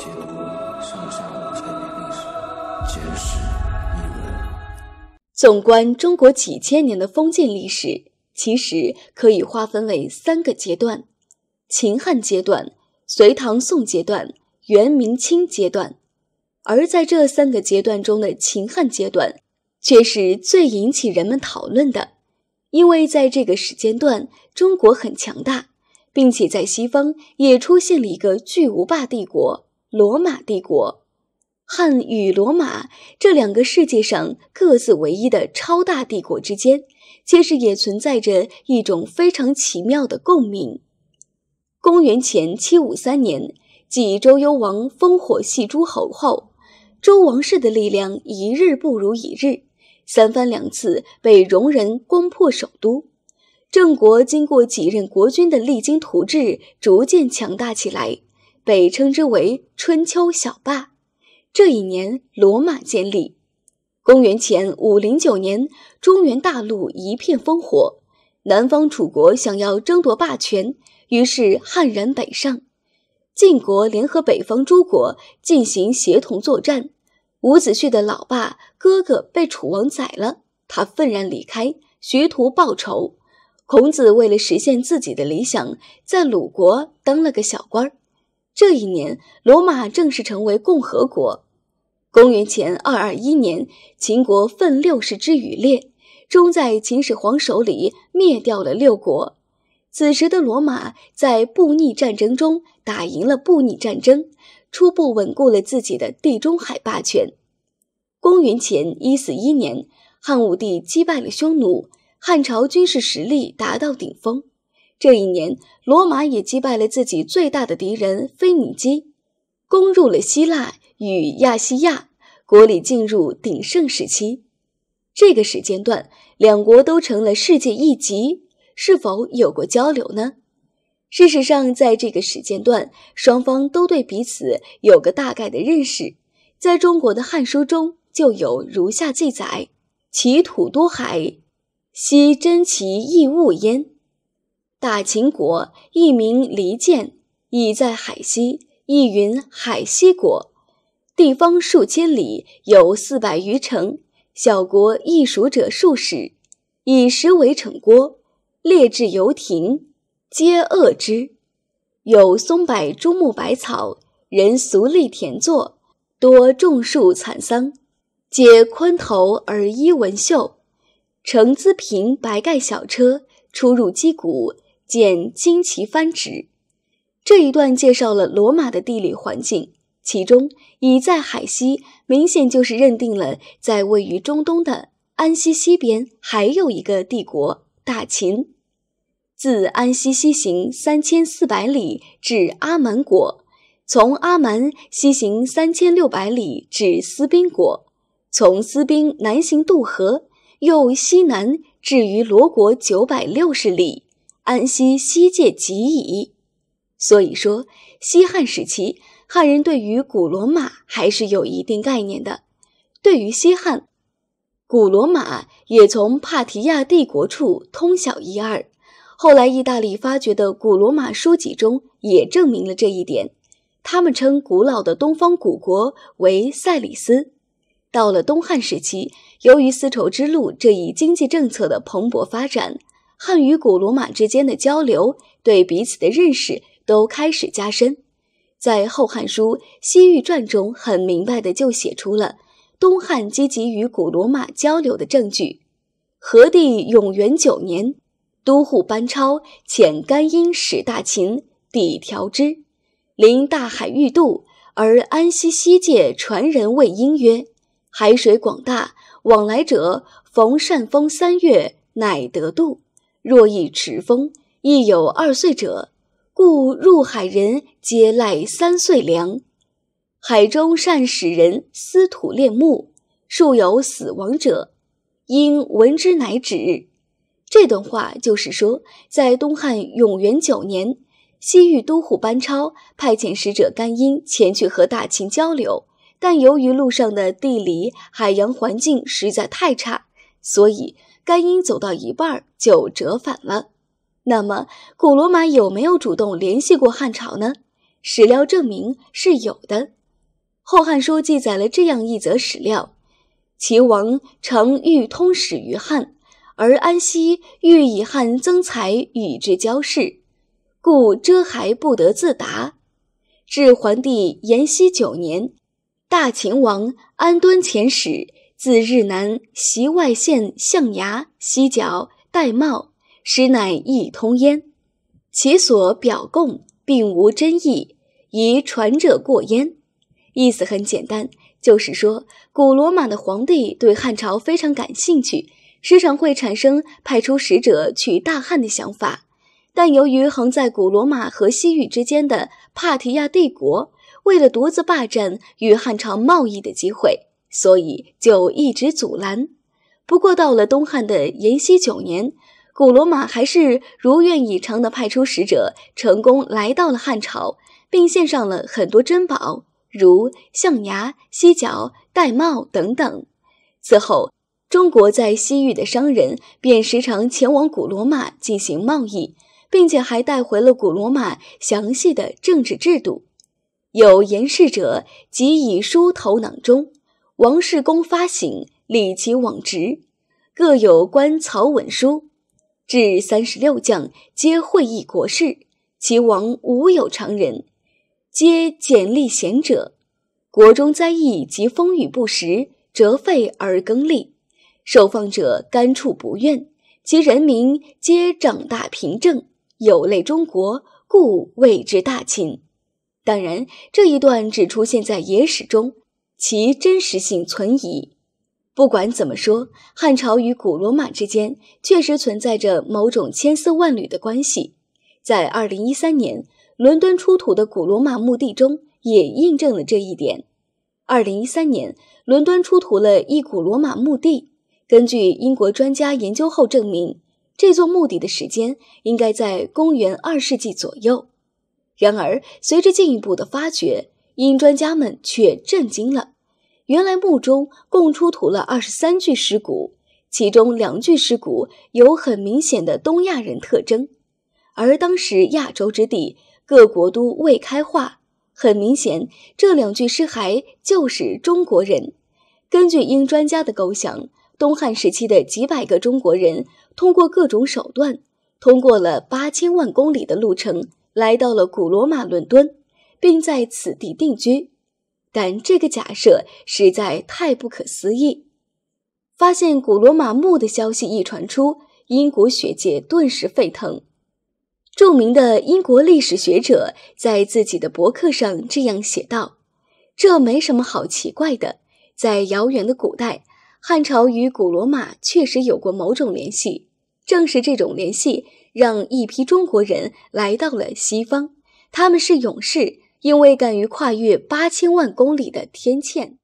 下年历史，纵观中国几千年的封建历史，其实可以划分为三个阶段：秦汉阶段、隋唐宋阶段、元明清阶段。而在这三个阶段中的秦汉阶段，却是最引起人们讨论的，因为在这个时间段，中国很强大，并且在西方也出现了一个巨无霸帝国。罗马帝国、汉与罗马这两个世界上各自唯一的超大帝国之间，其实也存在着一种非常奇妙的共鸣。公元前七五三年，继周幽王烽火戏诸侯后，周王室的力量一日不如一日，三番两次被戎人攻破首都。郑国经过几任国君的励精图治，逐渐强大起来。被称之为春秋小霸。这一年，罗马建立。公元前五零九年，中原大陆一片烽火，南方楚国想要争夺霸权，于是悍然北上。晋国联合北方诸国进行协同作战。伍子胥的老爸、哥哥被楚王宰了，他愤然离开，学徒报仇。孔子为了实现自己的理想，在鲁国当了个小官儿。这一年，罗马正式成为共和国。公元前二二一年，秦国奋六世之羽烈，终在秦始皇手里灭掉了六国。此时的罗马在布匿战争中打赢了布匿战争，初步稳固了自己的地中海霸权。公元前一四一年，汉武帝击败了匈奴，汉朝军事实力达到顶峰。这一年，罗马也击败了自己最大的敌人腓尼基，攻入了希腊与亚细亚，国力进入鼎盛时期。这个时间段，两国都成了世界一级，是否有过交流呢？事实上，在这个时间段，双方都对彼此有个大概的认识。在中国的《汉书》中就有如下记载：“其土多海，西珍奇异物焉。”大秦国一名离间，已在海西，亦云海西国。地方数千里，有四百余城，小国易属者数十。以石为城郭，列置游亭，皆恶之。有松柏、竹木、百草，人俗立田作，多种树、惨桑。皆宽头而衣文绣，乘资平白盖小车，出入击鼓。见旌旗翻指，这一段介绍了罗马的地理环境。其中，以在海西，明显就是认定了在位于中东的安西西边还有一个帝国大秦。自安西西行三千四百里至阿蛮国，从阿蛮西行三千六百里至斯宾国，从斯宾南行渡河，又西南至于罗国九百六十里。安息西界极矣，所以说西汉时期汉人对于古罗马还是有一定概念的。对于西汉，古罗马也从帕提亚帝国处通晓一二。后来意大利发掘的古罗马书籍中也证明了这一点。他们称古老的东方古国为塞里斯。到了东汉时期，由于丝绸之路这一经济政策的蓬勃发展。汉与古罗马之间的交流，对彼此的认识都开始加深。在《后汉书·西域传》中，很明白的就写出了东汉积极与古罗马交流的证据。和帝永元九年，都护班超遣甘英使大秦，抵条支，临大海欲渡，而安西西界传人魏婴曰：“海水广大，往来者逢善风三月，乃得度。”若一持风，亦有二岁者，故入海人皆赖三岁粮。海中善使人思土恋木，树有死亡者，因闻之乃止。这段话就是说，在东汉永元九年，西域都护班超派遣使者甘英前去和大秦交流，但由于路上的地理、海洋环境实在太差，所以。甘英走到一半就折返了。那么，古罗马有没有主动联系过汉朝呢？史料证明是有的。《后汉书》记载了这样一则史料：齐王常欲通使于汉，而安息欲以汉增财与之交市，故遮还不得自达。至桓帝延熹九年，大秦王安敦遣使。自日南，袭外县象牙犀角玳瑁，实乃一通焉。其所表供，并无真意，宜传者过焉。意思很简单，就是说古罗马的皇帝对汉朝非常感兴趣，时常会产生派出使者去大汉的想法。但由于横在古罗马和西域之间的帕提亚帝国，为了独自霸占与汉朝贸易的机会。所以就一直阻拦。不过到了东汉的延熹九年，古罗马还是如愿以偿地派出使者，成功来到了汉朝，并献上了很多珍宝，如象牙、犀角、玳瑁等等。此后，中国在西域的商人便时常前往古罗马进行贸易，并且还带回了古罗马详细的政治制度。有言事者，即以书头囊中。王世公发省，理其往直，各有关曹文书，至三十六将皆会议国事。其王无有常人，皆简立贤者。国中灾异及风雨不时，折废而更立。受放者甘处不怨，其人民皆长大平正，有类中国，故谓之大秦。当然，这一段只出现在野史中。其真实性存疑。不管怎么说，汉朝与古罗马之间确实存在着某种千丝万缕的关系。在二零一三年，伦敦出土的古罗马墓地中也印证了这一点。二零一三年，伦敦出土了一古罗马墓地，根据英国专家研究后证明，这座墓地的时间应该在公元二世纪左右。然而，随着进一步的发掘。英专家们却震惊了。原来墓中共出土了二十三具尸骨，其中两具尸骨有很明显的东亚人特征，而当时亚洲之地各国都未开化，很明显这两具尸骸就是中国人。根据英专家的构想，东汉时期的几百个中国人通过各种手段，通过了八千万公里的路程，来到了古罗马伦敦。并在此地定居，但这个假设实在太不可思议。发现古罗马墓的消息一传出，英国学界顿时沸腾。著名的英国历史学者在自己的博客上这样写道：“这没什么好奇怪的，在遥远的古代，汉朝与古罗马确实有过某种联系。正是这种联系，让一批中国人来到了西方，他们是勇士。”因为敢于跨越八千万公里的天堑。